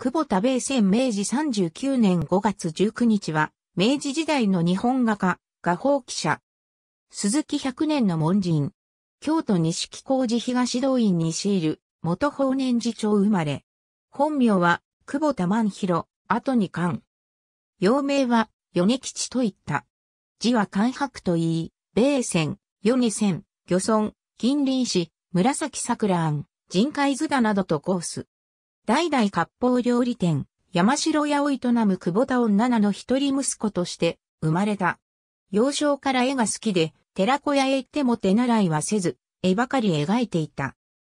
久保田米戦明治39年5月19日は、明治時代の日本画家、画法記者。鈴木百年の門人。京都西木工事東動院仕入る、元法年寺町生まれ。本名は、久保田万広、後に漢。幼名は、米吉といった。字は漢白といい、米線、米線、漁村、近隣市、紫桜庵、人海図画などとコース。代々割烹料理店、山城屋を営む久保田女の一人息子として生まれた。幼少から絵が好きで、寺子屋へ行っても手習いはせず、絵ばかり描いていた。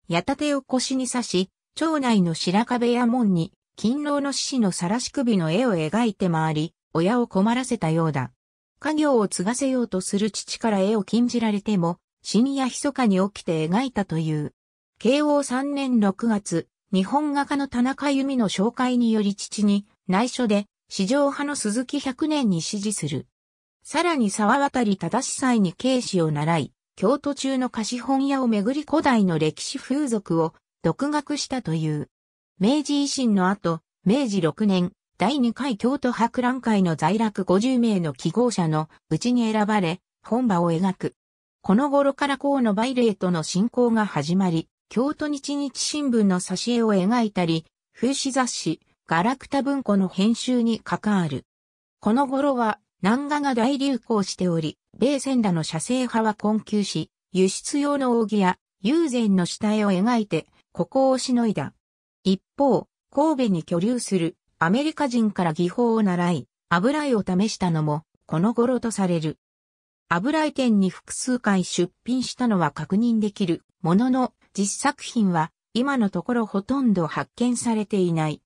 矢立を腰に刺し、町内の白壁や門に、勤労の獅子の晒し首の絵を描いて回り、親を困らせたようだ。家業を継がせようとする父から絵を禁じられても、深夜密かに起きて描いたという。慶応3年6月、日本画家の田中由美の紹介により父に内緒で、市場派の鈴木百年に支持する。さらに沢渡忠祭に警視を習い、京都中の貸本屋をめぐり古代の歴史風俗を独学したという。明治維新の後、明治6年、第2回京都博覧会の在落50名の記号者のうちに選ばれ、本場を描く。この頃から河野梅ーとの進行が始まり、京都日日新聞の挿絵を描いたり、風刺雑誌、ガラクタ文庫の編集に関わる。この頃は、南画が大流行しており、米線らの写生派は困窮し、輸出用の扇や友禅の下絵を描いて、ここをしのいだ。一方、神戸に居留するアメリカ人から技法を習い、油絵を試したのも、この頃とされる。油絵店に複数回出品したのは確認できるものの、実作品は今のところほとんど発見されていない。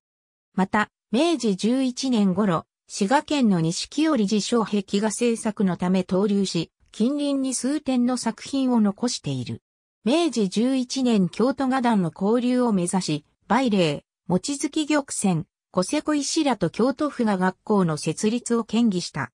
また、明治11年頃、滋賀県の錦織寺小壁画制作のため投留し、近隣に数点の作品を残している。明治11年京都画壇の交流を目指し、梅霊、望月玉泉、小瀬小石らと京都府が学校の設立を建議した。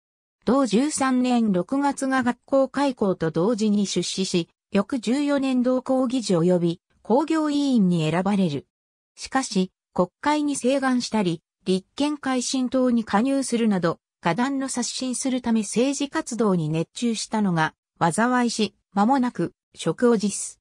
同13年6月が学校開校と同時に出資し、翌14年同行議事及び工業委員に選ばれる。しかし、国会に請願したり、立憲改進党に加入するなど、下段の刷新するため政治活動に熱中したのが、災いし、間もなく、職を辞す。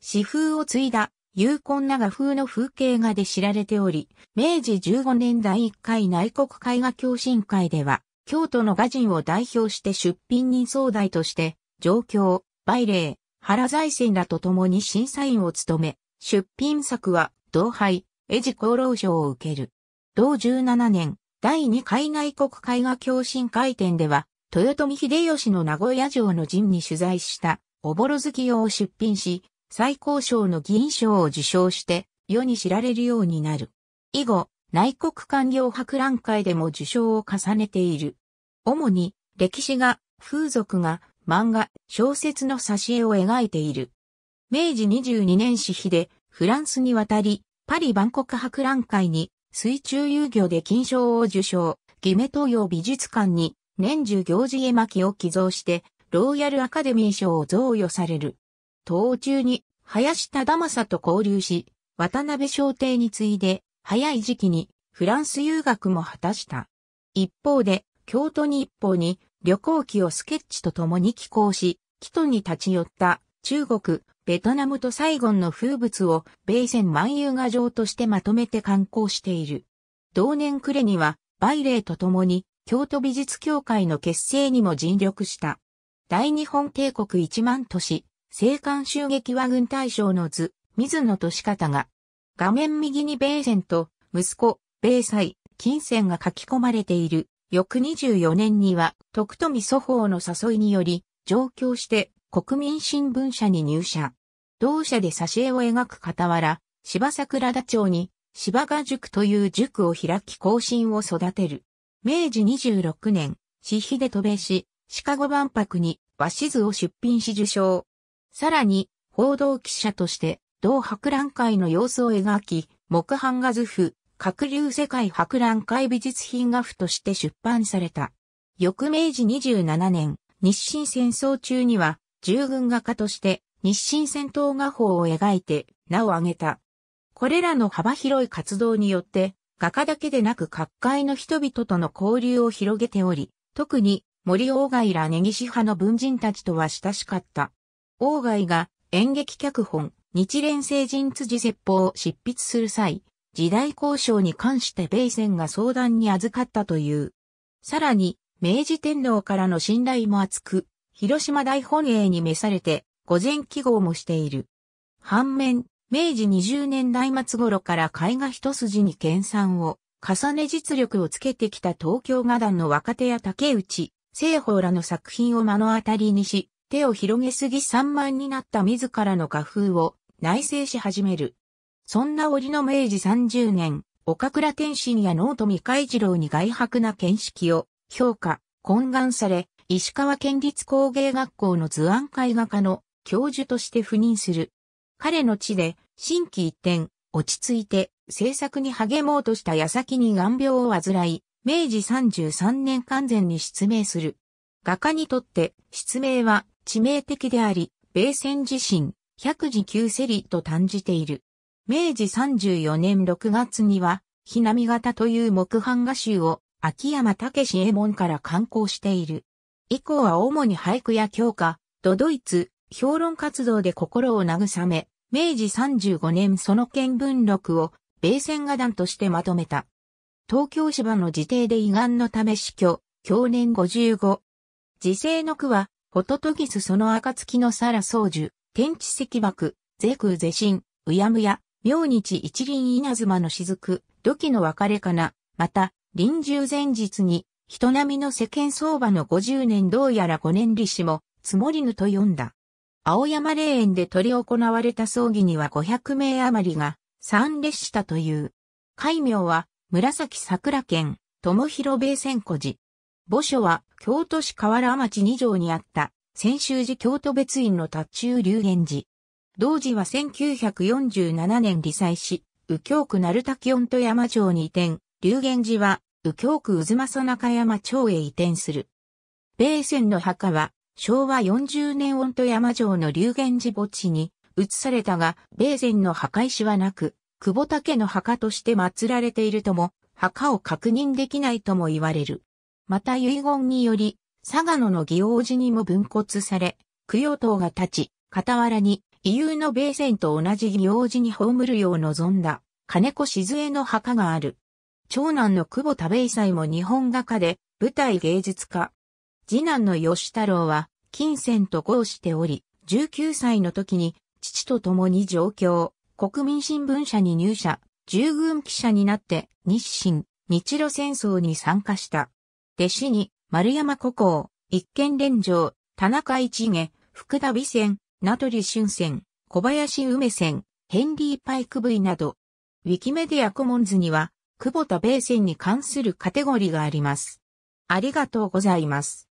私風を継いだ、有根長風の風景画で知られており、明治15年第1回内国絵画共進会では、京都の画人を代表して出品人総代として、上京、売礼、原財政らと共に審査員を務め、出品作は、同杯、エジ功労賞を受ける。同17年、第2海外国絵画共振会展では、豊臣秀吉の名古屋城の陣に取材した、おぼろ月用を出品し、最高賞の議員賞を受賞して、世に知られるようになる。以後、内国官僚博覧会でも受賞を重ねている。主に、歴史が、風俗が、漫画、小説の挿絵を描いている。明治22年死費でフランスに渡り、パリ万国博覧会に水中遊魚で金賞を受賞、ギメ東洋美術館に年中行事絵巻を寄贈して、ローヤルアカデミー賞を贈与される。当中に林忠正と交流し、渡辺商亭に次いで、早い時期にフランス遊学も果たした。一方で、京都日報に旅行記をスケッチと共に寄稿し、帰途に立ち寄った中国、ベトナムとサイゴンの風物を米船万有画上としてまとめて観光している。同年暮れには、バイレーと共に、京都美術協会の結成にも尽力した。大日本帝国一万都市、青函襲撃和軍大将の図、水野仕方が、画面右に米線と、息子、米祭、金線が書き込まれている、翌24年には、徳富祖法の誘いにより、上京して国民新聞社に入社。同社で挿絵を描く傍ら、芝桜田町に芝賀塾という塾を開き後進を育てる。明治26年、私費で渡米し、シカゴ万博に和紙図を出品し受賞。さらに、報道記者として、同博覧会の様子を描き、木版画図譜、閣流世界博覧会美術品画譜として出版された。翌明治27年、日清戦争中には、従軍画家として日清戦闘画法を描いて名を挙げた。これらの幅広い活動によって、画家だけでなく各界の人々との交流を広げており、特に森鴎外ら根岸派の文人たちとは親しかった。外が演劇脚本、日蓮聖人辻説法を執筆する際、時代交渉に関して米線が相談に預かったという。さらに、明治天皇からの信頼も厚く、広島大本営に召されて、午前記号もしている。反面、明治20年代末頃から絵画一筋に研鑽を重ね実力をつけてきた東京画壇の若手や竹内、聖宝らの作品を目の当たりにし、手を広げすぎ散漫になった自らの画風を内省し始める。そんな折の明治30年、岡倉天心や能富海次郎に外泊な見識を評価、懇願され、石川県立工芸学校の図案絵画科の教授として赴任する。彼の地で心機一転、落ち着いて制作に励もうとした矢先に眼病を患い、明治33年完全に失明する。画家にとって失明は致命的であり、米戦自身、百字九セリと断じている。明治34年6月には、ひなみ型という木版画集を秋山武志右衛門から刊行している。以降は主に俳句や教科、ドドイツ、評論活動で心を慰め、明治35年その見聞録を米線画団としてまとめた。東京芝の自邸で胃がんのため死去、去年55。自世の句は、ホトトギスその暁のサラ宗樹、天地石爆、ゼクゼシン、うやむや、明日一輪稲妻の雫、土器の別れかな、また、臨終前日に、人並みの世間相場の50年どうやら5年利子も、積もりぬと読んだ。青山霊園で執り行われた葬儀には500名余りが参列したという。戒名は紫桜県友広米仙古寺。墓所は京都市河原町2条にあった専修寺京都別院の達中流言寺。同時は1947年理災し、右京区鳴滝音と山町に移転、龍源寺は右京区渦政中山町へ移転する。米線の墓は昭和40年音と山城の龍源寺墓地に移されたが、米線の墓石はなく、久保竹の墓として祀られているとも、墓を確認できないとも言われる。また遺言により、佐賀野の義王寺にも分骨され、供養塔が立ち、傍らに異友の米線と同じ行事に葬るよう望んだ、金子静江の墓がある。長男の久保田米斎も日本画家で、舞台芸術家。次男の吉太郎は、金銭と合しており、19歳の時に、父と共に上京、国民新聞社に入社、従軍記者になって、日清、日露戦争に参加した。弟子に、丸山古行、一見連城、田中一下、福田美仙、名取俊戦、小林梅戦、ヘンリー・パイク V など、ウィキメディアコモンズには、久保田米戦に関するカテゴリーがあります。ありがとうございます。